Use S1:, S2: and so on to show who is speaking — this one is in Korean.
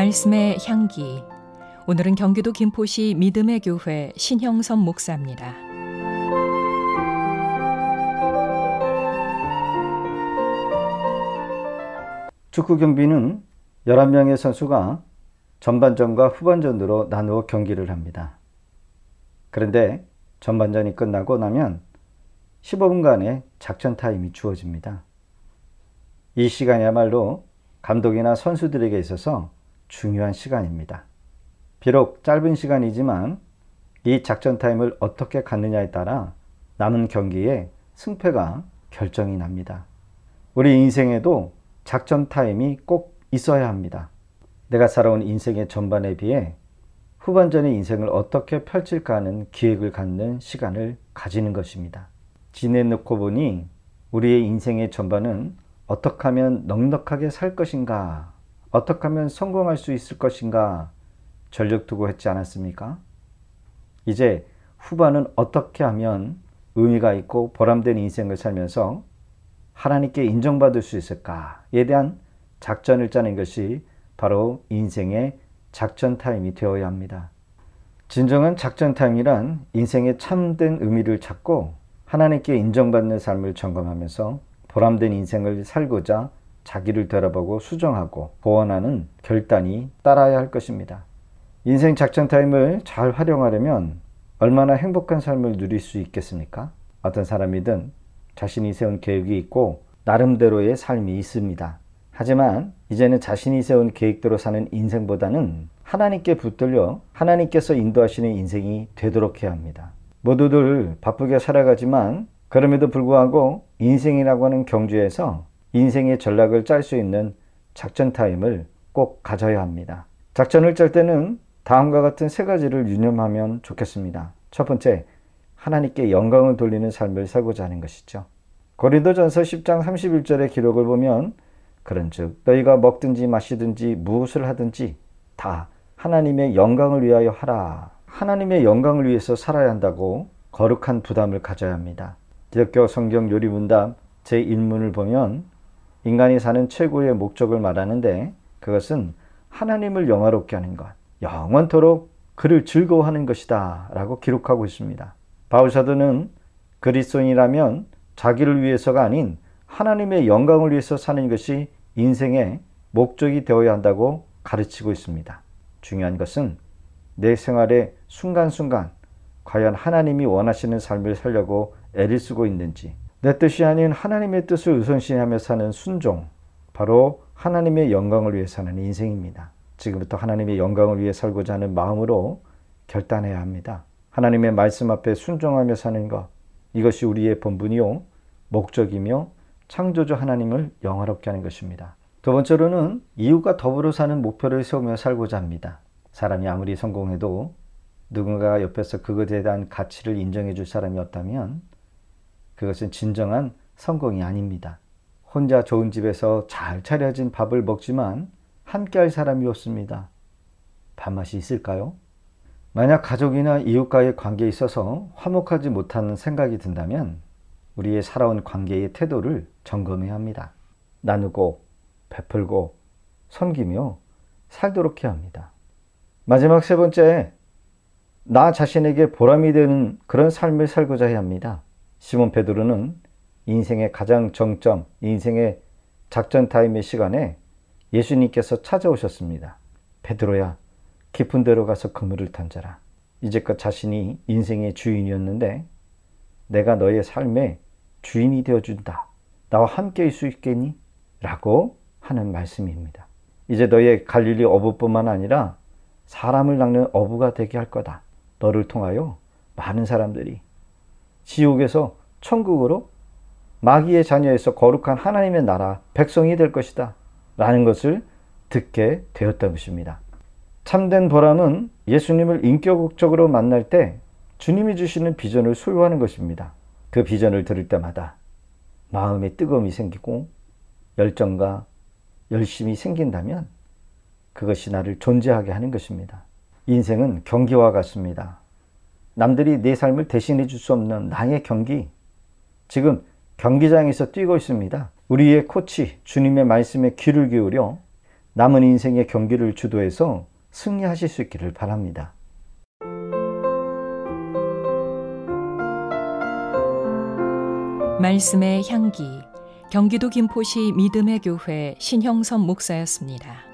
S1: 말씀의 향기. 오늘은 경기도 김포시 믿음의 교회 신형선 목사입니다. 축구 경기는 11명의 선수가 전반전과 후반전으로 나누어 경기를 합니다. 그런데 전반전이 끝나고 나면 15분간의 작전 타임이 주어집니다. 이 시간이야말로 감독이나 선수들에게 있어서 중요한 시간입니다. 비록 짧은 시간이지만 이 작전 타임을 어떻게 갖느냐에 따라 남은 경기에 승패가 결정이 납니다. 우리 인생에도 작전 타임이 꼭 있어야 합니다. 내가 살아온 인생의 전반에 비해 후반전의 인생을 어떻게 펼칠까 하는 기획을 갖는 시간을 가지는 것입니다. 지내놓고 보니 우리의 인생의 전반은 어떻게 하면 넉넉하게 살 것인가 어떻게 하면 성공할 수 있을 것인가 전력 투구했지 않았습니까? 이제 후반은 어떻게 하면 의미가 있고 보람된 인생을 살면서 하나님께 인정받을 수 있을까에 대한 작전을 짜는 것이 바로 인생의 작전 타임이 되어야 합니다. 진정한 작전 타임이란 인생의 참된 의미를 찾고 하나님께 인정받는 삶을 점검하면서 보람된 인생을 살고자 자기를 돌아보고 수정하고 보완하는 결단이 따라야 할 것입니다. 인생 작전 타임을 잘 활용하려면 얼마나 행복한 삶을 누릴 수 있겠습니까? 어떤 사람이든 자신이 세운 계획이 있고 나름대로의 삶이 있습니다. 하지만 이제는 자신이 세운 계획대로 사는 인생보다는 하나님께 붙들려 하나님께서 인도하시는 인생이 되도록 해야 합니다. 모두들 바쁘게 살아가지만 그럼에도 불구하고 인생이라고 하는 경주에서 인생의 전략을 짤 수 있는 작전 타임을 꼭 가져야 합니다. 작전을 짤 때는 다음과 같은 세 가지를 유념하면 좋겠습니다. 첫 번째, 하나님께 영광을 돌리는 삶을 살고자 하는 것이죠. 고린도전서 10장 31절의 기록을 보면 그런즉 너희가 먹든지 마시든지 무엇을 하든지 다 하나님의 영광을 위하여 하라. 하나님의 영광을 위해서 살아야 한다고 거룩한 부담을 가져야 합니다. 기독교 성경 요리 문답 제1문을 보면 인간이 사는 최고의 목적을 말하는데 그것은 하나님을 영화롭게 하는 것, 영원토록 그를 즐거워하는 것이다 라고 기록하고 있습니다. 바울사도는 그리스도인이라면 자기를 위해서가 아닌 하나님의 영광을 위해서 사는 것이 인생의 목적이 되어야 한다고 가르치고 있습니다. 중요한 것은 내 생활의 순간순간 과연 하나님이 원하시는 삶을 살려고 애를 쓰고 있는지 내 뜻이 아닌 하나님의 뜻을 우선시하며 사는 순종, 바로 하나님의 영광을 위해 사는 인생입니다. 지금부터 하나님의 영광을 위해 살고자 하는 마음으로 결단해야 합니다. 하나님의 말씀 앞에 순종하며 사는 것, 이것이 우리의 본분이요, 목적이며 창조주 하나님을 영화롭게 하는 것입니다. 두 번째로는 이웃과 더불어 사는 목표를 세우며 살고자 합니다. 사람이 아무리 성공해도 누군가 옆에서 그것에 대한 가치를 인정해 줄 사람이 없다면 그것은 진정한 성공이 아닙니다. 혼자 좋은 집에서 잘 차려진 밥을 먹지만 함께 할 사람이 없습니다. 밥맛이 있을까요? 만약 가족이나 이웃과의 관계에 있어서 화목하지 못하는 생각이 든다면 우리의 살아온 관계의 태도를 점검해야 합니다. 나누고, 베풀고, 섬기며 살도록 해야 합니다. 마지막 세 번째, 나 자신에게 보람이 되는 그런 삶을 살고자 해야 합니다. 시몬 페드로는 인생의 가장 정점, 인생의 작전 타임의 시간에 예수님께서 찾아오셨습니다. 페드로야, 깊은 데로 가서 그물을 던져라. 이제껏 자신이 인생의 주인이었는데 내가 너의 삶의 주인이 되어준다. 나와 함께 있을 수 있겠니? 라고 하는 말씀입니다. 이제 너의 갈릴리 어부뿐만 아니라 사람을 낚는 어부가 되게 할 거다. 너를 통하여 많은 사람들이 지옥에서 천국으로 마귀의 자녀에서 거룩한 하나님의 나라 백성이 될 것이다 라는 것을 듣게 되었던 것입니다. 참된 보람은 예수님을 인격적으로 만날 때 주님이 주시는 비전을 소유하는 것입니다. 그 비전을 들을 때마다 마음에 뜨거움이 생기고 열정과 열심이 생긴다면 그것이 나를 존재하게 하는 것입니다. 인생은 경기와 같습니다. 남들이 내 삶을 대신해 줄 수 없는 나의 경기, 지금 경기장에서 뛰고 있습니다. 우리의 코치 주님의 말씀에 귀를 기울여 남은 인생의 경기를 주도해서 승리하실 수 있기를 바랍니다. 말씀의 향기 경기도 김포시 믿음의 교회 신형선 목사였습니다.